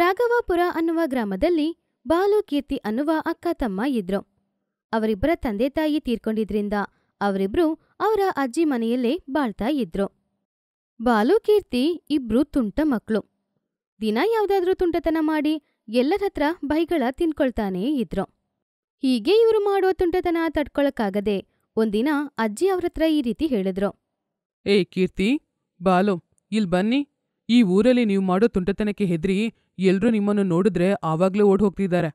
ರಾಘವಾಪುರ ಅನ್ನುವ ಗ್ರಾಮದಲ್ಲಿ ಬಾಲು ಕೀರ್ತಿ ಅನ್ನುವ ಅಕ್ಕ ತಮ್ಮ ಇದ್ರು ಅವರಿಬ್ಬರ ತಂದೆ ತಾಯಿ ತೀರ್ಕೊಂಡಿದ್ರಿಂದ ಅವರಿಬ್ರು ಅವರ ಅಜ್ಜಿ ಮನೆಯಲ್ಲೇ ಬಾಳ್ತಾ ಇದ್ರು ಬಾಲು ಕೀರ್ತಿ ಇಬ್ರು ತುಂಟ ಮಕ್ಕಳು ದಿನ ಯಾವ್ದಾದ್ರೂ ತುಂಟತನ ಮಾಡಿ ಎಲ್ಲರತ್ರ ಹತ್ರ ಬೈಗಳ ತಿನ್ಕೊಳ್ತಾನೇ ಇದ್ರು ಹೀಗೆ ಇವರು ಮಾಡೋ ತುಂಟತನ ತಡ್ಕೊಳಕ್ಕಾಗದೆ ಒಂದಿನ ಅಜ್ಜಿ ಅವ್ರತ್ರ ಈ ರೀತಿ ಹೇಳಿದ್ರು ಏ ಕೀರ್ತಿ ಬಾಲು ಇಲ್ ಬನ್ನಿ ಈ ಊರಲ್ಲಿ ನೀವು ಮಾಡೋ ತುಂಟತನಕ್ಕೆ ಹೆದ್ರಿ ಎಲ್ರೂ ನಿಮ್ಮನ್ನು ನೋಡಿದ್ರೆ ಆವಾಗ್ಲೇ ಓಡ್ ಹೋಗ್ತಿದ್ದಾರೆ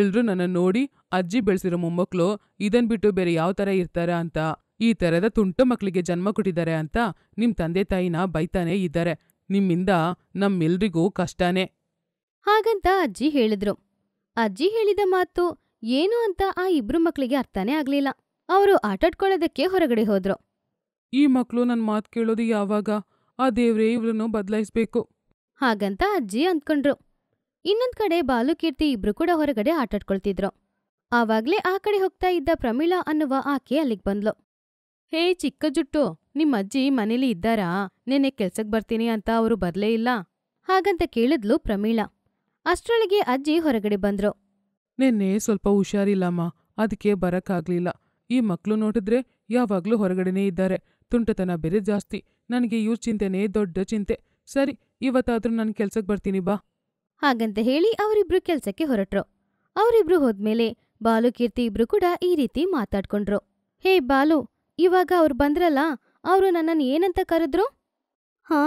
ಎಲ್ರೂ ನನ್ನ ನೋಡಿ ಅಜ್ಜಿ ಬೆಳೆಸಿರೋ ಮೊಮ್ಮಕ್ಳು ಇದನ್ ಬಿಟ್ಟು ಬೇರೆ ಯಾವ ತರ ಇರ್ತಾರ ಅಂತ ಈ ತರದ ತುಂಟು ಮಕ್ಕಳಿಗೆ ಜನ್ಮ ಕೊಟ್ಟಿದ್ದಾರೆ ಅಂತ ನಿಮ್ ತಂದೆ ತಾಯಿನ ಬೈತಾನೆ ಇದ್ದಾರೆ ನಿಮ್ಮಿಂದ ನಮ್ಮೆಲ್ರಿಗೂ ಕಷ್ಟನೇ ಹಾಗಂತ ಅಜ್ಜಿ ಹೇಳಿದ್ರು ಅಜ್ಜಿ ಹೇಳಿದ ಮಾತು ಏನು ಅಂತ ಆ ಇಬ್ರು ಮಕ್ಕಳಿಗೆ ಅರ್ಥನೇ ಆಗ್ಲಿಲ್ಲ ಅವರು ಆಟಾಡ್ಕೊಳ್ಳೋದಕ್ಕೆ ಹೊರಗಡೆ ಹೋದ್ರು ಈ ಮಕ್ಕಳು ನನ್ನ ಮಾತು ಕೇಳೋದು ಯಾವಾಗ ಆ ದೇವ್ರೇ ಇವ್ರನ್ನು ಬದಲಾಯಿಸ್ಬೇಕು ಹಾಗಂತ ಅಜ್ಜಿ ಅಂದ್ಕೊಂಡ್ರು ಇನ್ನೊಂದ್ ಕಡೆ ಬಾಲುಕೀರ್ತಿ ಇಬ್ರು ಕೂಡ ಹೊರಗಡೆ ಆಟಾಡ್ಕೊಳ್ತಿದ್ರು ಆವಾಗ್ಲೇ ಆ ಕಡೆ ಹೋಗ್ತಾ ಇದ್ದ ಪ್ರಮೀಳಾ ಅನ್ನುವ ಆಕೆ ಅಲ್ಲಿಗ್ ಬಂದ್ಲು ಹೇ ಚಿಕ್ಕ ಜುಟ್ಟು ನಿಮ್ಮಜ್ಜಿ ಮನೇಲಿ ಇದ್ದಾರಾ ನೆನ್ನೆ ಕೆಲ್ಸಕ್ ಬರ್ತೀನಿ ಅಂತ ಅವರು ಬರ್ಲೇ ಇಲ್ಲ ಹಾಗಂತ ಕೇಳಿದ್ಲು ಪ್ರಮೀಳಾ ಅಷ್ಟ್ರೊಳಗೆ ಅಜ್ಜಿ ಹೊರಗಡೆ ಬಂದ್ರು ನೆನ್ನೆ ಸ್ವಲ್ಪ ಹುಷಾರಿಲ್ಲಮ್ಮ ಅದಕ್ಕೆ ಬರಕ್ಕಾಗ್ಲಿಲ್ಲ ಈ ಮಕ್ಳು ನೋಡಿದ್ರೆ ಯಾವಾಗ್ಲೂ ಹೊರಗಡೆನೇ ಇದ್ದಾರೆ ತುಂಟತನ ಬೇರೆ ಜಾಸ್ತಿ ನನಗೆ ಇವ್ರ ಚಿಂತೆನೇ ದೊಡ್ಡ ಚಿಂತೆ ಸರಿ ಇವತ್ತಾದ್ರೂ ನನ್ ಕೆಲ್ಸಕ್ ಬರ್ತೀನಿ ಬಾ ಹಾಗಂತ ಹೇಳಿ ಅವರಿಬ್ರು ಕೆಲಸಕ್ಕೆ ಹೊರಟ್ರು ಅವರಿಬ್ರು ಹೋದ್ಮೇಲೆ ಬಾಲು ಕೀರ್ತಿ ಇಬ್ರು ಕೂಡ ಈ ರೀತಿ ಮಾತಾಡ್ಕೊಂಡ್ರು ಹೇ ಬಾಲು ಇವಾಗ ಅವ್ರು ಬಂದ್ರಲ್ಲ ಅವರು ನನ್ನನ್ನು ಏನಂತ ಕರೆದ್ರು ಹಾ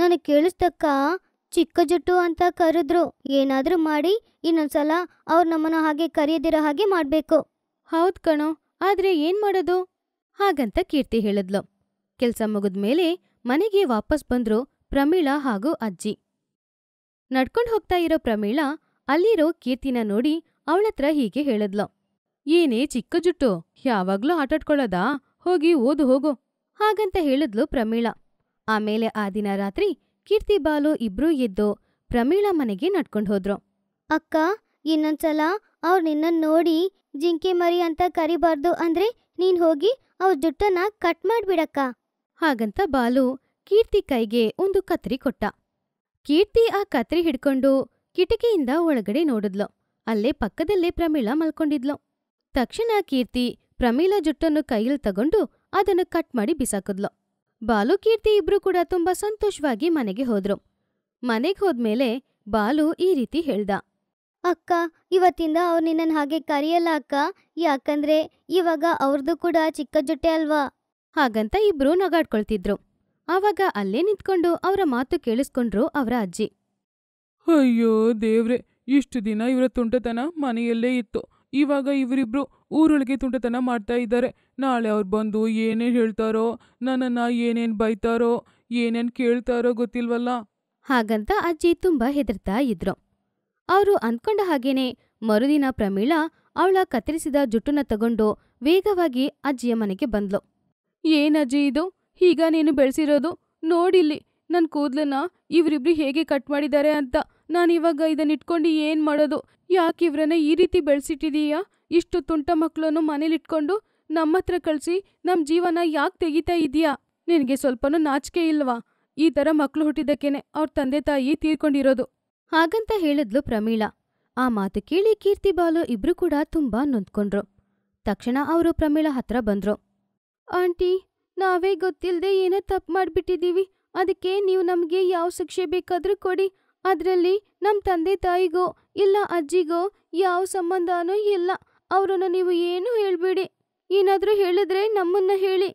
ನನಗೆ ಕೇಳಿಸ್ತಕ್ಕ ಚಿಕ್ಕ ಜುಟ್ಟು ಅಂತ ಕರೆದ್ರು ಏನಾದರೂ ಮಾಡಿ ಇನ್ನೊಂದ್ಸಲ ಅವ್ರು ನಮ್ಮನ್ನು ಹಾಗೆ ಕರೆಯದಿರೋ ಹಾಗೆ ಮಾಡಬೇಕು ಹೌದ್ ಕಣೋ ಆದ್ರೆ ಏನ್ ಮಾಡೋದು ಹಾಗಂತ ಕೀರ್ತಿ ಹೇಳಿದ್ಲು ಕೆಲಸ ಮುಗಿದ್ಮೇಲೆ ಮನೆಗೆ ವಾಪಸ್ ಬಂದ್ರು ಪ್ರಮೀಳಾ ಹಾಗೂ ಅಜ್ಜಿ ನಡ್ಕೊಂಡು ಹೋಗ್ತಾ ಇರೋ ಪ್ರಮೀಳ ಅಲ್ಲಿರೋ ಕೀರ್ತಿನ ನೋಡಿ ಅವಳತ್ರ ಹೀಗೆ ಹೇಳಿದ್ಲು ಏನೇ ಚಿಕ್ಕ ಜುಟ್ಟು ಯಾವಾಗ್ಲೂ ಆಟಾಡ್ಕೊಳ್ಳೋದಾ ಹೋಗಿ ಓದು ಹೋಗು ಹಾಗಂತ ಹೇಳಿದ್ಲು ಪ್ರಮೀಳ ಆಮೇಲೆ ಆ ದಿನ ರಾತ್ರಿ ಕೀರ್ತಿ ಬಾಲು ಇಬ್ರೂ ಎದ್ದು ಪ್ರಮೀಳ ಮನೆಗೆ ನಡ್ಕೊಂಡು ಹೋದ್ರು ಅಕ್ಕ ಇನ್ನೊಂದ್ಸಲ ಅವ್ರು ನಿನ್ನ ನೋಡಿ ಜಿಂಕೆ ಮರಿ ಅಂತ ಕರಿಬಾರ್ದು ಅಂದ್ರೆ ನೀನ್ ಹೋಗಿ ಅವ್ರ ಜುಟ್ಟನ್ನ ಕಟ್ ಮಾಡ್ಬಿಡಕ್ಕ ಹಾಗಂತ ಬಾಲು ಕೀರ್ತಿ ಕೈಗೆ ಒಂದು ಕತ್ರಿ ಕೊಟ್ಟ ಕೀರ್ತಿ ಆ ಕತ್ರಿ ಹಿಡ್ಕೊಂಡು ಕಿಟಕಿಯಿಂದ ಒಳಗಡೆ ನೋಡಿದ್ಲು ಅಲ್ಲೇ ಪಕ್ಕದಲ್ಲೇ ಪ್ರಮೀಳಾ ಮಲ್ಕೊಂಡಿದ್ಲು ತಕ್ಷಣ ಕೀರ್ತಿ ಪ್ರಮೀಳಾ ಜುಟ್ಟನ್ನು ಕೈಯಲ್ಲಿ ತಗೊಂಡು ಅದನ್ನು ಕಟ್ ಮಾಡಿ ಬಿಸಾಕಿದ್ಲು ಬಾಲು ಕೀರ್ತಿ ಇಬ್ರು ಕೂಡ ತುಂಬಾ ಸಂತೋಷವಾಗಿ ಮನೆಗೆ ಹೋದ್ರು ಮನೆಗೆ ಹೋದ್ಮೇಲೆ ಬಾಲು ಈ ರೀತಿ ಹೇಳ್ದ ಅಕ್ಕ ಇವತ್ತಿಂದ ಅವ್ರು ನಿನ್ನನ್ನು ಹಾಗೆ ಕರೆಯಲ್ಲ ಅಕ್ಕ ಯಾಕಂದ್ರೆ ಇವಾಗ ಅವ್ರದ್ದು ಕೂಡ ಚಿಕ್ಕ ಜೊಟ್ಟೆ ಅಲ್ವಾ ಹಾಗಂತ ಇಬ್ರು ನಗಾಡ್ಕೊಳ್ತಿದ್ರು ಆವಾಗ ಅಲ್ಲೇ ನಿಂತ್ಕೊಂಡು ಅವರ ಮಾತು ಕೇಳಿಸ್ಕೊಂಡ್ರು ಅವರ ಅಜ್ಜಿ ಅಯ್ಯೋ ದೇವ್ರೆ ಇಷ್ಟು ದಿನ ಇವರ ತುಂಟತನ ಮನೆಯಲ್ಲೇ ಇತ್ತು ಇವಾಗ ಇವರಿಬ್ರು ಊರೊಳಗೆ ತುಂಟತನ ಮಾಡ್ತಾ ಇದ್ದಾರೆ ನಾಳೆ ಅವ್ರು ಬಂದು ಏನೇನ್ ಹೇಳ್ತಾರೋ ನನ್ನನ್ನ ಏನೇನ್ ಬೈತಾರೋ ಏನೇನ್ ಕೇಳ್ತಾರೋ ಗೊತ್ತಿಲ್ವಲ್ಲ ಹಾಗಂತ ಅಜ್ಜಿ ತುಂಬಾ ಹೆದರ್ತಾ ಇದ್ರು ಅವರು ಅಂದ್ಕೊಂಡ ಹಾಗೇನೆ ಮರುದಿನ ಪ್ರಮೀಳಾ ಅವಳ ಕತ್ತರಿಸಿದ ಜುಟ್ಟನ್ನ ತಗೊಂಡು ವೇಗವಾಗಿ ಅಜ್ಜಿಯ ಮನೆಗೆ ಬಂದ್ಲು ಏನಜ್ಜಿ ಇದು ಈಗ ನೀನು ಬೆಳೆಸಿರೋದು ನೋಡಿಲ್ಲಿ ನನ್ನ ಕೂದಲನ್ನ ಇವರಿಬ್ರು ಹೇಗೆ ಕಟ್ ಮಾಡಿದ್ದಾರೆ ಅಂತ ನಾನಿವಾಗ ಇದನ್ನ ಇಟ್ಕೊಂಡು ಏನು ಮಾಡೋದು ಯಾಕೆ ಇವ್ರನ್ನ ಈ ರೀತಿ ಬೆಳೆಸಿಟ್ಟಿದೀಯಾ ಇಷ್ಟು ತುಂಟ ಮಕ್ಕಳನ್ನು ಮನೇಲಿಟ್ಕೊಂಡು ನಮ್ಮ ಹತ್ರ ಕಳಿಸಿ ನಮ್ಮ ಜೀವನ ಯಾಕೆ ತೆಗಿತಾ ಇದೀಯಾ ನಿನಗೆ ಸ್ವಲ್ಪನೂ ನಾಚಿಕೆ ಇಲ್ವಾ ಈ ಥರ ಮಕ್ಕಳು ಹುಟ್ಟಿದ್ದಕ್ಕೇನೆ ಅವ್ರ ತಂದೆ ತಾಯಿ ತೀರ್ಕೊಂಡಿರೋದು ಹಾಗಂತ ಹೇಳಿದ್ಲು ಪ್ರಮೀಳಾ ಆ ಮಾತು ಕೇಳಿ ಕೀರ್ತಿ ಬಾಲು ಇಬ್ರು ಕೂಡ ತುಂಬಾ ನೊಂದ್ಕೊಂಡ್ರು ತಕ್ಷಣ ಅವರು ಪ್ರಮೀಳಾ ಹತ್ರ ಬಂದ್ರು ಆಂಟಿ ನಾವೇ ಗೊತ್ತಿಲ್ಲದೆ ಏನೋ ತಪ್ಪು ಮಾಡಿಬಿಟ್ಟಿದ್ದೀವಿ ಅದಕ್ಕೆ ನೀವು ನಮಗೆ ಯಾವ ಶಿಕ್ಷೆ ಬೇಕಾದರೂ ಕೊಡಿ ಅದರಲ್ಲಿ ನಮ್ಮ ತಂದೆ ತಾಯಿಗೋ ಇಲ್ಲ ಅಜ್ಜಿಗೋ ಯಾವ ಸಂಬಂಧನೂ ಇಲ್ಲ ಅವರನ್ನು ನೀವು ಏನೂ ಹೇಳಬೇಡಿ ಏನಾದರೂ ಹೇಳಿದ್ರೆ ನಮ್ಮನ್ನ ಹೇಳಿ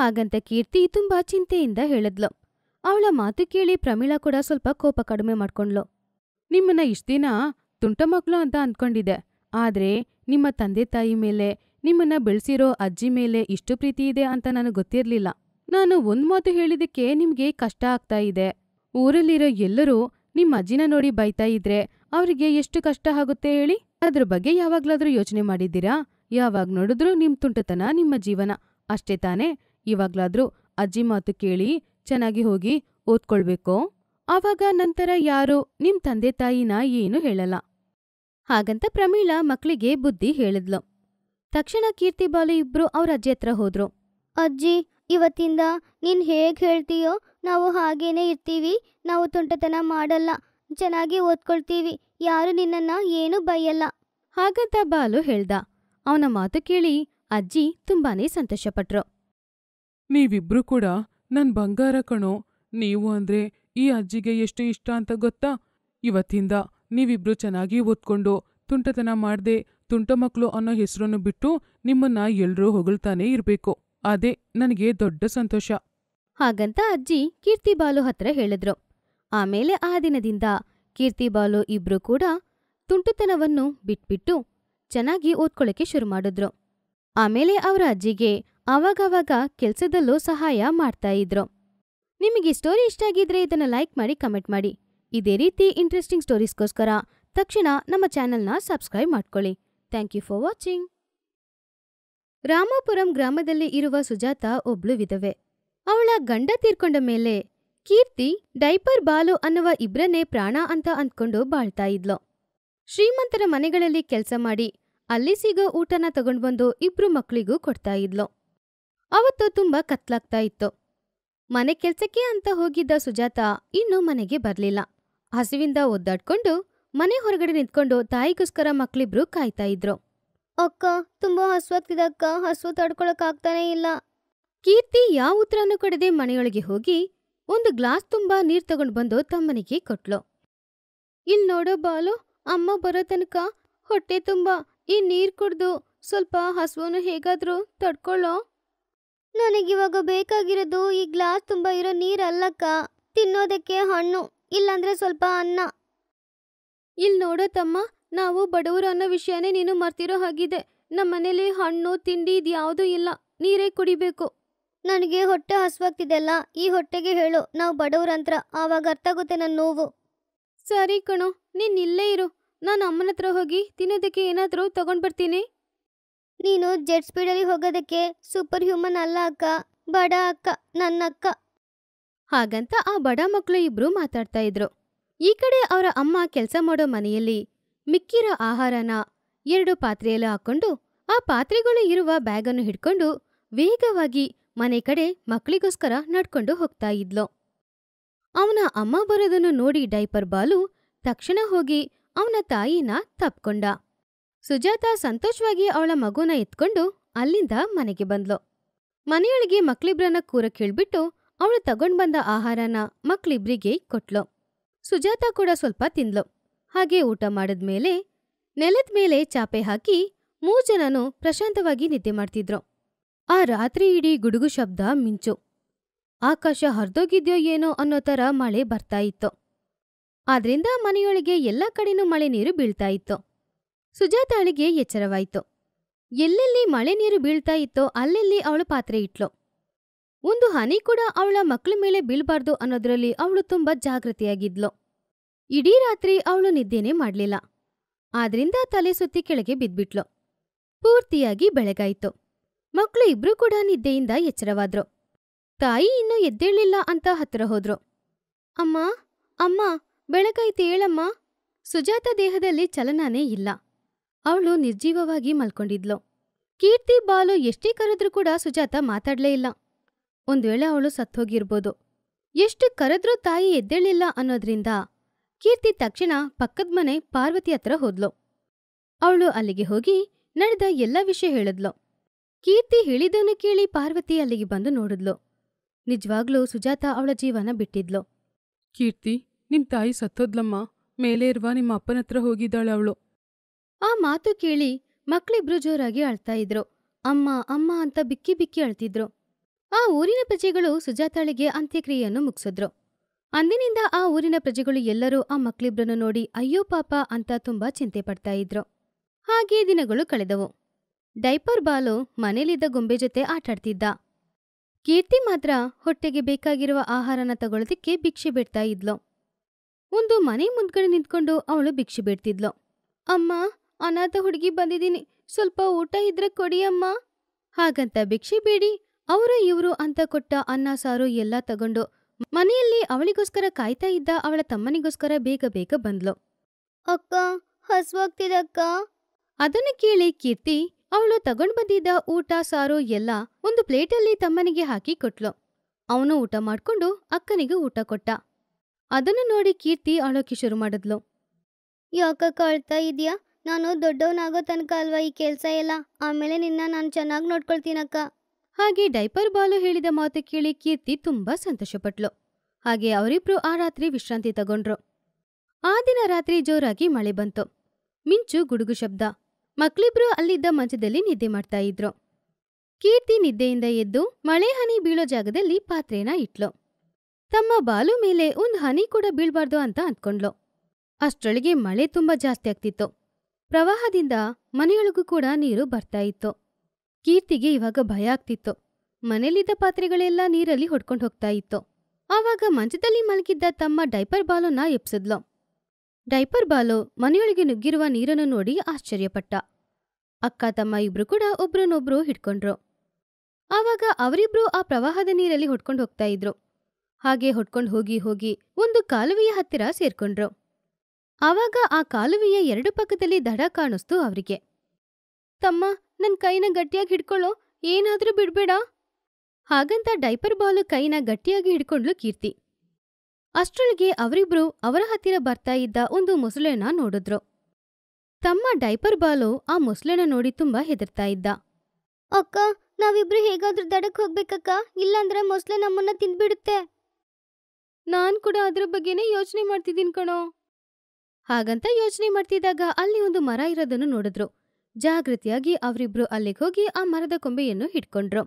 ಹಾಗಂತ ಕೀರ್ತಿ ತುಂಬ ಚಿಂತೆಯಿಂದ ಹೇಳಿದ್ಲು ಅವಳ ಮಾತು ಕೇಳಿ ಪ್ರಮೀಳಾ ಕೂಡ ಸ್ವಲ್ಪ ಕೋಪ ಕಡಿಮೆ ಮಾಡ್ಕೊಂಡ್ಲು ನಿಮ್ಮನ್ನ ಇಷ್ಟ ದಿನ ತುಂಟ ಮಕ್ಕಳು ಅಂತ ಅಂದ್ಕೊಂಡಿದ್ದೆ ಆದರೆ ನಿಮ್ಮ ತಂದೆ ತಾಯಿ ಮೇಲೆ ನಿಮ್ಮನ್ನ ಬೆಳೆಸಿರೋ ಅಜ್ಜಿ ಮೇಲೆ ಇಷ್ಟು ಪ್ರೀತಿ ಇದೆ ಅಂತ ನನಗೆ ಗೊತ್ತಿರಲಿಲ್ಲ ನಾನು ಒಂದು ಮಾತು ಹೇಳಿದಕ್ಕೆ ನಿಮ್ಗೆ ಕಷ್ಟ ಆಗ್ತಾ ಇದೆ ಊರಲ್ಲಿರೋ ಎಲ್ಲರೂ ನಿಮ್ಮ ಅಜ್ಜಿನ ನೋಡಿ ಬೈತಾ ಇದ್ರೆ ಅವರಿಗೆ ಎಷ್ಟು ಕಷ್ಟ ಆಗುತ್ತೆ ಹೇಳಿ ಅದ್ರ ಬಗ್ಗೆ ಯಾವಾಗ್ಲಾದ್ರೂ ಯೋಚನೆ ಮಾಡಿದ್ದೀರಾ ಯಾವಾಗ ನೋಡಿದ್ರೂ ನಿಮ್ ತುಂಟತನ ನಿಮ್ಮ ಜೀವನ ಅಷ್ಟೇ ತಾನೇ ಇವಾಗ್ಲಾದ್ರೂ ಅಜ್ಜಿ ಮಾತು ಕೇಳಿ ಚೆನ್ನಾಗಿ ಹೋಗಿ ಓದ್ಕೊಳ್ಬೇಕು ಆವಾಗ ನಂತರ ಯಾರು ನಿಮ್ ತಂದೆ ತಾಯಿನ ಏನು ಹೇಳಲ್ಲ ಹಾಗಂತ ಪ್ರಮೀಳಾ ಮಕ್ಕಳಿಗೆ ಬುದ್ಧಿ ಹೇಳಿದ್ಲು ತಕ್ಷಣ ಕೀರ್ತಿ ಬಾಲು ಇಬ್ರು ಅವ್ರ ಅಜ್ಜಿ ಹತ್ರ ಹೋದ್ರು ಅಜ್ಜಿ ಇವತ್ತಿಂದ ನೀನ್ ಹೇಗ್ ಹೇಳ್ತೀಯೋ ನಾವು ಹಾಗೇನೆ ಇರ್ತೀವಿ ನಾವು ತುಂಟತನ ಮಾಡಲ್ಲ ಚೆನ್ನಾಗಿ ಓದ್ಕೊಳ್ತೀವಿ ಯಾರು ನಿನ್ನನ್ನ ಏನು ಬೈಯಲ್ಲ ಹಾಗಂತ ಬಾಲು ಹೇಳ್ದ ಅವನ ಮಾತು ಕೇಳಿ ಅಜ್ಜಿ ತುಂಬಾನೇ ಸಂತೋಷಪಟ್ರು ನೀವಿಬ್ರು ಕೂಡ ನನ್ ಬಂಗಾರ ಕಣೋ ನೀವು ಅಂದ್ರೆ ಈ ಅಜ್ಜಿಗೆ ಎಷ್ಟು ಇಷ್ಟ ಅಂತ ಗೊತ್ತಾ ಇವತ್ತಿಂದ ನೀವಿಬ್ರು ಚೆನ್ನಾಗಿ ಓದ್ಕೊಂಡು ತುಂಟತನ ಮಾಡ್ದೆ ತುಂಟ ಮಕ್ಕಳು ಅನ್ನೋ ಹೆಸರನ್ನು ಬಿಟ್ಟು ನಿಮ್ಮನ್ನ ಎಲ್ರೂ ಹೊಗಳ್ತಾನೆ ಇರಬೇಕು ಅದೇ ನನಗೆ ದೊಡ್ಡ ಸಂತೋಷ ಹಾಗಂತ ಅಜ್ಜಿ ಕೀರ್ತಿಬಾಲು ಹತ್ರ ಹೇಳಿದ್ರು ಆಮೇಲೆ ಆ ದಿನದಿಂದ ಕೀರ್ತಿಬಾಲು ಇಬ್ರು ಕೂಡ ತುಂಟುತನವನ್ನು ಬಿಟ್ಬಿಟ್ಟು ಚೆನ್ನಾಗಿ ಓದ್ಕೊಳ್ಳಕ್ಕೆ ಶುರು ಮಾಡಿದ್ರು ಆಮೇಲೆ ಅವರ ಅಜ್ಜಿಗೆ ಆವಾಗವಾಗ ಕೆಲಸದಲ್ಲೂ ಸಹಾಯ ಮಾಡ್ತಾ ಇದ್ರು ನಿಮಗೆ ಸ್ಟೋರಿ ಇಷ್ಟ ಆಗಿದ್ರೆ ಇದನ್ನು ಲೈಕ್ ಮಾಡಿ ಕಮೆಂಟ್ ಮಾಡಿ ಇದೇ ರೀತಿ ಇಂಟ್ರೆಸ್ಟಿಂಗ್ ಸ್ಟೋರೀಸ್ಗೋಸ್ಕರ ತಕ್ಷಣ ನಮ್ಮ ಚಾನೆಲ್ನ ಸಬ್ಸ್ಕ್ರೈಬ್ ಮಾಡ್ಕೊಳ್ಳಿ thank you for watching Ramapuram ಗ್ರಾಮದಲ್ಲಿ ಇರುವ ಸುಜಾತ ಒಬ್ಳು ವಿಧವೆ ಅವಳ ಗಂಡ ತೀರ್ಕೊಂಡ ಮೇಲೆ ಕೀರ್ತಿ ಡೈಪರ್ ಬಾಲು ಅನ್ನುವ ಇಬ್ರನ್ನೇ ಪ್ರಾಣ ಅಂತ ಅಂದ್ಕೊಂಡು ಬಾಳ್ತಾ ಇದ್ಲು ಶ್ರೀಮಂತರ ಮನೆಗಳಲ್ಲಿ ಕೆಲಸ ಮಾಡಿ ಅಲ್ಲಿ ಸಿಗೋ ಊಟನ ತಗೊಂಡ್ಬಂದು ಇಬ್ರು ಮಕ್ಕಳಿಗೂ ಕೊಡ್ತಾ ಇದ್ಲು ಅವತ್ತು ತುಂಬಾ ಕತ್ಲಾಗ್ತಾ ಇತ್ತು ಮನೆ ಕೆಲ್ಸಕ್ಕೆ ಅಂತ ಹೋಗಿದ್ದ ಸುಜಾತ ಇನ್ನೂ ಮನೆಗೆ ಬರ್ಲಿಲ್ಲ ಹಸಿವಿಂದ ಒದ್ದಾಡ್ಕೊಂಡು ಮನೆ ಹೊರಗಡೆ ನಿಂತ್ಕೊಂಡು ತಾಯಿಗೋಸ್ಕರ ಮಕ್ಕಳಿಬ್ರು ಕಾಯ್ತಾ ಇದ್ರು ಅಕ್ಕ ತುಂಬಾ ಹಸುವಾಗ್ತಿದೆ ಅಕ್ಕ ಹಸು ತಡ್ಕೊಳಕ್ ಆಗ್ತಾನೇ ಇಲ್ಲ ಕೀರ್ತಿ ಯಾವ ಉತ್ತರನೂ ಕಡದೆ ಮನೆಯೊಳಗೆ ಹೋಗಿ ಒಂದು ಗ್ಲಾಸ್ ತುಂಬಾ ನೀರ್ ತಗೊಂಡು ಬಂದು ತಮ್ಮನಿಗೆ ಕೊಟ್ಲು ಇಲ್ ನೋಡೋ ಬಾಲು ಅಮ್ಮ ಬರೋ ತನಕ ಹೊಟ್ಟೆ ತುಂಬಾ ಈ ನೀರ್ ಕುಡ್ದು ಸ್ವಲ್ಪ ಹಸುವನ್ನು ಹೇಗಾದ್ರೂ ತಡ್ಕೊಳ್ಳೋ ನನಗಿವಾಗ ಬೇಕಾಗಿರೋದು ಈ ಗ್ಲಾಸ್ ತುಂಬಾ ಇರೋ ನೀರಲ್ಲಕ್ಕ ತಿನ್ನೋದಕ್ಕೆ ಹಣ್ಣು ಇಲ್ಲಾಂದ್ರೆ ಸ್ವಲ್ಪ ಅನ್ನ ಇಲ್ಲಿ ನೋಡ ತಮ್ಮ ನಾವು ಬಡವರು ಅನ್ನೋ ವಿಷಯನೇ ನೀನು ಮರ್ತಿರೋ ಹಾಗಿದೆ ನಮ್ಮನೇಲಿ ಹಣ್ಣು ತಿಂಡಿ ಇದು ಇಲ್ಲ ನೀರೇ ಕುಡಿಬೇಕು ನನಗೆ ಹೊಟ್ಟೆ ಹಸುವಾಗ್ತಿದೆಲ್ಲ ಈ ಹೊಟ್ಟೆಗೆ ಹೇಳು ನಾವು ಬಡವ್ರಂತ್ರ ಆವಾಗ ಅರ್ಥಾಗುತ್ತೆ ನನ್ನ ನೋವು ಸರಿ ಕಣು ನೀನ್ ಇಲ್ಲೇ ಇರು ನಾನು ಅಮ್ಮನ ಹತ್ರ ಹೋಗಿ ತಿನ್ನೋದಕ್ಕೆ ಏನಾದರೂ ತಗೊಂಡ್ ಬರ್ತೀನಿ ನೀನು ಜೆಟ್ ಸ್ಪೀಡಲ್ಲಿ ಹೋಗೋದಕ್ಕೆ ಸೂಪರ್ ಹ್ಯೂಮನ್ ಅಲ್ಲ ಅಕ್ಕ ಬಡ ಅಕ್ಕ ನನ್ನ ಅಕ್ಕ ಹಾಗಂತ ಆ ಬಡ ಮಕ್ಕಳು ಇಬ್ರು ಮಾತಾಡ್ತಾ ಇದ್ರು ಈ ಕಡೆ ಅವರ ಅಮ್ಮ ಕೆಲಸ ಮಾಡೋ ಮನೆಯಲ್ಲಿ ಮಿಕ್ಕಿರೋ ಆಹಾರನ ಎರಡು ಪಾತ್ರೆಯಲ್ಲಿ ಹಾಕೊಂಡು ಆ ಪಾತ್ರೆಗಳು ಇರುವ ಬ್ಯಾಗನ್ನು ಹಿಡ್ಕೊಂಡು ವೇಗವಾಗಿ ಮನೆ ಕಡೆ ಮಕ್ಕಳಿಗೋಸ್ಕರ ನಡ್ಕೊಂಡು ಹೋಗ್ತಾ ಇದ್ಲು ಅವನ ಅಮ್ಮ ಬರೋದನ್ನು ನೋಡಿ ಡೈಪರ್ ಬಾಲು ತಕ್ಷಣ ಹೋಗಿ ಅವನ ತಾಯಿನ ತಪ್ಕೊಂಡ ಸುಜಾತ ಸಂತೋಷವಾಗಿ ಅವಳ ಮಗುನ ಎತ್ಕೊಂಡು ಅಲ್ಲಿಂದ ಮನೆಗೆ ಬಂದ್ಲು ಮನೆಯೊಳಗೆ ಮಕ್ಕಳಿಬ್ರನ್ನ ಕೂರ ಕೇಳ್ಬಿಟ್ಟು ಅವಳು ತಗೊಂಡ್ಬಂದ ಆಹಾರನ ಮಕ್ಕಳಿಬ್ರಿಗೆ ಕೊಟ್ಲು ಸುಜಾತ ಕೂಡ ಸ್ವಲ್ಪ ತಿಂದ್ಲು ಹಾಗೆ ಊಟ ಮಾಡಿದ ಮೇಲೆ ನೆಲದ ಮೇಲೆ ಚಾಪೆ ಹಾಕಿ ಮೂರು ಜನನು ಪ್ರಶಾಂತವಾಗಿ ನಿದ್ದೆ ಮಾಡ್ತಿದ್ರು ಆ ರಾತ್ರಿ ಇಡೀ ಗುಡುಗು ಶಬ್ದ ಮಿಂಚು ಆಕಾಶ ಹರಿದೋಗಿದ್ಯೋ ಏನೋ ಅನ್ನೋ ಥರ ಮಳೆ ಬರ್ತಾ ಇತ್ತು ಆದ್ರಿಂದ ಮನೆಯೊಳಗೆ ಎಲ್ಲ ಕಡೆನೂ ಮಳೆ ನೀರು ಬೀಳ್ತಾ ಇತ್ತು ಸುಜಾತಾಳಿಗೆ ಎಚ್ಚರವಾಯಿತು ಎಲ್ಲೆಲ್ಲಿ ಮಳೆ ನೀರು ಬೀಳ್ತಾ ಇತ್ತೋ ಅಲ್ಲೆಲ್ಲಿ ಅವಳು ಪಾತ್ರೆ ಇಟ್ಲು ಒಂದು ಹನಿ ಕೂಡ ಅವಳ ಮಕ್ಕಳ ಮೇಲೆ ಬೀಳ್ಬಾರ್ದು ಅನ್ನೋದ್ರಲ್ಲಿ ಅವಳು ತುಂಬಾ ಜಾಗೃತಿಯಾಗಿದ್ಲು ಇಡೀ ರಾತ್ರಿ ಅವಳು ನಿದ್ದೆನೇ ಮಾಡಲಿಲ್ಲ ಆದ್ರಿಂದ ತಲೆ ಸುತ್ತಿ ಕೆಳಗೆ ಬಿದ್ಬಿಟ್ಲು ಪೂರ್ತಿಯಾಗಿ ಬೆಳಗಾಯಿತು ಮಕ್ಕಳು ಇಬ್ರು ಕೂಡ ನಿದ್ದೆಯಿಂದ ಎಚ್ಚರವಾದ್ರು ತಾಯಿ ಇನ್ನೂ ಎದ್ದೇಳಿಲ್ಲ ಅಂತ ಹತ್ರ ಹೋದ್ರು ಅಮ್ಮ ಅಮ್ಮ ಬೆಳಗಾಯ್ತು ಹೇಳಮ್ಮ ಸುಜಾತ ದೇಹದಲ್ಲಿ ಚಲನಾನೇ ಇಲ್ಲ ಅವಳು ನಿರ್ಜೀವವಾಗಿ ಮಲ್ಕೊಂಡಿದ್ಲು ಕೀರ್ತಿ ಬಾಲು ಎಷ್ಟೇ ಕರೆದ್ರೂ ಕೂಡ ಸುಜಾತ ಮಾತಾಡ್ಲೇ ಇಲ್ಲ ಒಂದು ವೇಳೆ ಅವಳು ಸತ್ತೋಗಿರ್ಬೋದು ಎಷ್ಟು ಕರೆದ್ರೂ ತಾಯಿ ಎದ್ದೇಳಿಲ್ಲ ಅನ್ನೋದ್ರಿಂದ ಕೀರ್ತಿ ತಕ್ಷಣ ಪಕ್ಕದ ಮನೆ ಪಾರ್ವತಿ ಹತ್ರ ಹೋದ್ಲು ಅವಳು ಅಲ್ಲಿಗೆ ಹೋಗಿ ನಡೆದ ಎಲ್ಲ ವಿಷಯ ಹೇಳಿದ್ಲು ಕೀರ್ತಿ ಹೇಳಿದನ್ನು ಕೇಳಿ ಪಾರ್ವತಿ ಅಲ್ಲಿಗೆ ಬಂದು ನೋಡಿದ್ಲು ನಿಜವಾಗ್ಲೂ ಸುಜಾತ ಅವಳ ಜೀವನ ಬಿಟ್ಟಿದ್ಲು ಕೀರ್ತಿ ನಿಮ್ ತಾಯಿ ಸತ್ತೋದ್ಲಮ್ಮ ಮೇಲೆ ಇರುವ ನಿಮ್ಮ ಅಪ್ಪನತ್ರ ಹೋಗಿದ್ದಾಳೆ ಅವಳು ಆ ಮಾತು ಕೇಳಿ ಮಕ್ಕಳಿಬ್ರು ಜೋರಾಗಿ ಅಳ್ತಾ ಇದ್ರು ಅಮ್ಮ ಅಮ್ಮ ಅಂತ ಬಿಕ್ಕಿ ಬಿಕ್ಕಿ ಅಳ್ತಿದ್ರು ಆ ಊರಿನ ಪ್ರಜೆಗಳು ಸುಜಾತಾಳಿಗೆ ಅಂತ್ಯಕ್ರಿಯೆಯನ್ನು ಮುಗಿಸಿದ್ರು ಅಂದಿನಿಂದ ಆ ಊರಿನ ಪ್ರಜೆಗಳು ಎಲ್ಲರೂ ಆ ಮಕ್ಕಳಿಬ್ಬರನ್ನು ನೋಡಿ ಅಯ್ಯೋ ಪಾಪ ಅಂತ ತುಂಬಾ ಚಿಂತೆ ಪಡ್ತಾ ಇದ್ರು ಹಾಗೆ ದಿನಗಳು ಕಳೆದವು ಡೈಪರ್ ಬಾಲು ಮನೇಲಿದ್ದ ಗೊಂಬೆ ಜೊತೆ ಆಟಾಡ್ತಿದ್ದ ಕೀರ್ತಿ ಮಾತ್ರ ಹೊಟ್ಟೆಗೆ ಬೇಕಾಗಿರುವ ಆಹಾರನ ತಗೊಳ್ಳೋದಕ್ಕೆ ಭಿಕ್ಷೆ ಬಿಡ್ತಾ ಇದ್ಲು ಒಂದು ಮನೆ ಮುಂದ್ಗಡೆ ನಿಂತ್ಕೊಂಡು ಅವಳು ಭಿಕ್ಷೆ ಬಿಡ್ತಿದ್ಲು ಅಮ್ಮ ಅನಾಥ ಹುಡುಗಿ ಬಂದಿದ್ದೀನಿ ಸ್ವಲ್ಪ ಊಟ ಇದ್ರೆ ಕೊಡಿ ಅಮ್ಮ ಹಾಗಂತ ಭಿಕ್ಷೆ ಬೇಡಿ ಅವರು ಇವರು ಅಂತ ಕೊಟ್ಟ ಅನ್ನ ಸಾರು ಎಲ್ಲ ತಗೊಂಡು ಮನೆಯಲ್ಲಿ ಅವಳಿಗೋಸ್ಕರ ಕಾಯ್ತಾ ಇದ್ದ ಅವಳ ತಮ್ಮನಿಗೋಸ್ಕರ ಬೇಗ ಬೇಗ ಬಂದ್ಲು ಅಕ್ಕ ಹಸ್ವಾಗ್ತಿದಕ್ಕ ಅದನ್ನು ಕೇಳಿ ಕೀರ್ತಿ ಅವಳು ತಗೊಂಡ್ ಬಂದಿದ್ದ ಊಟ ಸಾರು ಎಲ್ಲ ಒಂದು ಪ್ಲೇಟಲ್ಲಿ ತಮ್ಮನಿಗೆ ಹಾಕಿ ಕೊಟ್ಲು ಅವನು ಊಟ ಮಾಡ್ಕೊಂಡು ಅಕ್ಕನಿಗೆ ಊಟ ಕೊಟ್ಟ ಅದನ್ನು ನೋಡಿ ಕೀರ್ತಿ ಅಳೋಕೆ ಶುರು ಮಾಡಿದ್ಲು ಯಾಕ ಅಳ್ತಾ ಇದೆಯಾ ನಾನು ದೊಡ್ಡವನಾಗೋ ತನಕ ಅಲ್ವಾ ಈ ಕೆಲಸ ಎಲ್ಲ ಆಮೇಲೆ ನಿನ್ನ ನಾನು ಚೆನ್ನಾಗಿ ನೋಡ್ಕೊಳ್ತೀನಕ್ಕ ಹಾಗೆ ಡೈಪರ್ ಬಾಲು ಹೇಳಿದ ಮಾತು ಕೇಳಿ ಕೀರ್ತಿ ತುಂಬಾ ಸಂತೋಷಪಟ್ಲು ಹಾಗೆ ಅವರಿಬ್ರು ಆ ರಾತ್ರಿ ವಿಶ್ರಾಂತಿ ತಗೊಂಡ್ರು ಆ ದಿನ ರಾತ್ರಿ ಜೋರಾಗಿ ಮಳೆ ಬಂತು ಮಿಂಚು ಗುಡುಗು ಶಬ್ದ ಮಕ್ಕಳಿಬ್ರು ಅಲ್ಲಿದ್ದ ಮಂಚದಲ್ಲಿ ನಿದ್ದೆ ಮಾಡ್ತಾ ಇದ್ರು ಕೀರ್ತಿ ನಿದ್ದೆಯಿಂದ ಎದ್ದು ಮಳೆ ಹನಿ ಬೀಳೋ ಜಾಗದಲ್ಲಿ ಪಾತ್ರೆನ ಇಟ್ಲು ತಮ್ಮ ಬಾಲು ಮೇಲೆ ಒಂದ್ ಹನಿ ಕೂಡ ಬೀಳ್ಬಾರ್ದು ಅಂತ ಅಂದ್ಕೊಂಡ್ಲು ಅಷ್ಟೊಳಗೆ ಮಳೆ ತುಂಬಾ ಜಾಸ್ತಿ ಆಗ್ತಿತ್ತು ಪ್ರವಾಹದಿಂದ ಮನೆಯೊಳಗೂ ಕೂಡ ನೀರು ಬರ್ತಾ ಇತ್ತು ಕೀರ್ತಿಗೆ ಇವಾಗ ಭಯ ಆಗ್ತಿತ್ತು ಮನೆಯಲ್ಲಿದ್ದ ಪಾತ್ರೆಗಳೆಲ್ಲ ನೀರಲ್ಲಿ ಹೊಡ್ಕೊಂಡು ಹೋಗ್ತಾ ಇತ್ತು ಆವಾಗ ಮಂಚದಲ್ಲಿ ಮಲಗಿದ್ದ ತಮ್ಮ ಡೈಪರ್ ಬಾಲೋನ ಎಪ್ಸಿದ್ಲು ಡೈಪರ್ ಬಾಲು ಮನೆಯೊಳಗೆ ನುಗ್ಗಿರುವ ನೀರನ್ನು ನೋಡಿ ಆಶ್ಚರ್ಯಪಟ್ಟ ಅಕ್ಕ ತಮ್ಮ ಇಬ್ರು ಕೂಡ ಒಬ್ರನ್ನೊಬ್ರು ಹಿಡ್ಕೊಂಡ್ರು ಆವಾಗ ಅವರಿಬ್ರು ಆ ಪ್ರವಾಹದ ನೀರಲ್ಲಿ ಹೊಡ್ಕೊಂಡು ಹೋಗ್ತಾ ಇದ್ರು ಹಾಗೆ ಹೊಡ್ಕೊಂಡು ಹೋಗಿ ಹೋಗಿ ಒಂದು ಕಾಲುವೆಯ ಹತ್ತಿರ ಸೇರ್ಕೊಂಡ್ರು ಆವಾಗ ಆ ಕಾಲುವೆಯ ಎರಡು ಪಕ್ಕದಲ್ಲಿ ದಡ ಕಾಣಿಸ್ತು ಅವರಿಗೆ ತಮ್ಮ ನನ್ನ ಕೈನ ಗಟ್ಟಿಯಾಗಿ ಹಿಡ್ಕೊಳ್ಳೋ ಏನಾದ್ರೂ ಬಿಡ್ಬೇಡ ಹಾಗಂತ ಡೈಪರ್ ಬಾಲು ಕೈನ ಗಟ್ಟಿಯಾಗಿ ಹಿಡ್ಕೊಂಡ್ಲು ಕೀರ್ತಿ ಅಷ್ಟರೊಳಗೆ ಅವರಿಬ್ರು ಅವರ ಹತ್ತಿರ ಬರ್ತಾ ಇದ್ದ ಒಂದು ಮೊಸಳೆನ ನೋಡಿದ್ರು ತಮ್ಮ ಡೈಪರ್ ಬಾಲು ಆ ಮೊಸಳೆನ ನೋಡಿ ತುಂಬಾ ಹೆದರ್ತಾ ಇದ್ದ ಅಕ್ಕ ನಾವಿಬ್ರು ಹೇಗಾದ್ರೂ ದಡಕ್ ಹೋಗ್ಬೇಕಕ್ಕ ಇಲ್ಲಾಂದ್ರೆ ಮೊಸಳೆ ನಮ್ಮನ್ನ ತಿಂದ್ಬಿಡುತ್ತೆ ನಾನ್ ಕೂಡ ಅದ್ರ ಬಗ್ಗೆನೇ ಯೋಚನೆ ಮಾಡ್ತಿದ್ದೀನಿ ಕಣೋ ಹಾಗಂತ ಯೋಚನೆ ಮಾಡ್ತಿದ್ದಾಗ ಅಲ್ಲಿ ಒಂದು ಮರ ಇರೋದನ್ನು ನೋಡಿದ್ರು ಜಾಗೃತಿಯಾಗಿ ಅವರಿಬ್ರು ಹೋಗಿ ಆ ಮರದ ಕೊಂಬೆಯನ್ನು ಹಿಡ್ಕೊಂಡ್ರು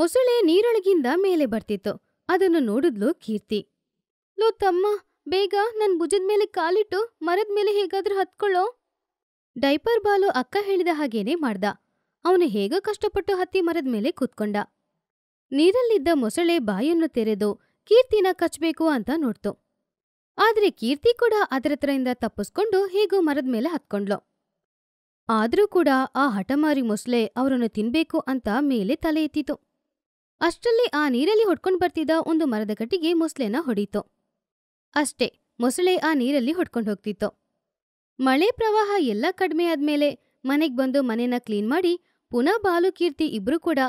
ಮೊಸಳೆ ನೀರೊಳಗಿಂದ ಮೇಲೆ ಬರ್ತಿತ್ತು ಅದನ್ನು ನೋಡಿದ್ಲು ಕೀರ್ತಿ ಲೋ ತಮ್ಮ ಬೇಗ ನನ್ ಭುಜದ ಮೇಲೆ ಕಾಲಿಟ್ಟು ಮರದ ಮೇಲೆ ಹೇಗಾದ್ರೂ ಹತ್ಕೊಳ್ಳೋ ಡೈಪರ್ ಬಾಲು ಅಕ್ಕ ಹೇಳಿದ ಹಾಗೇನೆ ಮಾಡ್ದ ಅವನು ಹೇಗ ಕಷ್ಟಪಟ್ಟು ಹತ್ತಿ ಮರದ ಮೇಲೆ ಕೂತ್ಕೊಂಡ ನೀರಲ್ಲಿದ್ದ ಮೊಸಳೆ ಬಾಯನ್ನು ತೆರೆದು ಕೀರ್ತಿನ ಕಚ್ಚಬೇಕು ಅಂತ ನೋಡ್ತು ಆದ್ರೆ ಕೀರ್ತಿ ಕೂಡ ಇಂದ ತಪ್ಪಿಸ್ಕೊಂಡು ಹೇಗೂ ಮರದ ಮೇಲೆ ಹತ್ಕೊಂಡ್ಲು ಆದರೂ ಕೂಡ ಆ ಹಠಮಾರಿ ಮೊಸಳೆ ಅವರನ್ನು ತಿನ್ಬೇಕು ಅಂತ ಮೇಲೆ ತಲೆ ಎತ್ತಿತು ಅಷ್ಟರಲ್ಲಿ ಆ ನೀರಲ್ಲಿ ಹೊಡ್ಕೊಂಡು ಬರ್ತಿದ್ದ ಒಂದು ಮರದ ಕಟ್ಟಿಗೆ ಮೊಸಳೆನ ಹೊಡೀತು ಅಷ್ಟೇ ಮೊಸಳೆ ಆ ನೀರಲ್ಲಿ ಹೊಡ್ಕೊಂಡು ಹೋಗ್ತಿತ್ತು ಮಳೆ ಪ್ರವಾಹ ಎಲ್ಲ ಕಡಿಮೆ ಆದ್ಮೇಲೆ ಮನೆಗೆ ಬಂದು ಮನೆನ ಕ್ಲೀನ್ ಮಾಡಿ ಪುನಃ ಬಾಲು ಕೀರ್ತಿ ಇಬ್ರು ಕೂಡ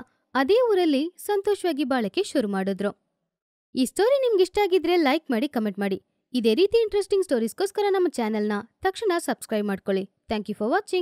ಅದೇ ಊರಲ್ಲಿ ಸಂತೋಷವಾಗಿ ಬಾಳಕೆ ಶುರು ಮಾಡಿದ್ರು ಈ ಸ್ಟೋರಿ ನಿಮ್ಗಿಷ್ಟ ಆಗಿದ್ರೆ ಲೈಕ್ ಮಾಡಿ ಕಮೆಂಟ್ ಮಾಡಿ ಇದೇ ರೀತಿ ಇಂಟ್ರೆಸ್ಟಿಂಗ್ ಸ್ಟೋರೀಸ್ಗೋಸ್ಕರ ನಮ್ಮ ಚಾನೆಲ್ನ ತಕ್ಷಣ ಸಬ್ಸ್ಕ್ರೈಬ್ ಮಾಡ್ಕೊಳ್ಳಿ ಥ್ಯಾಂಕ್ ಯು ಫಾರ್ ವಾಚಿಂಗ್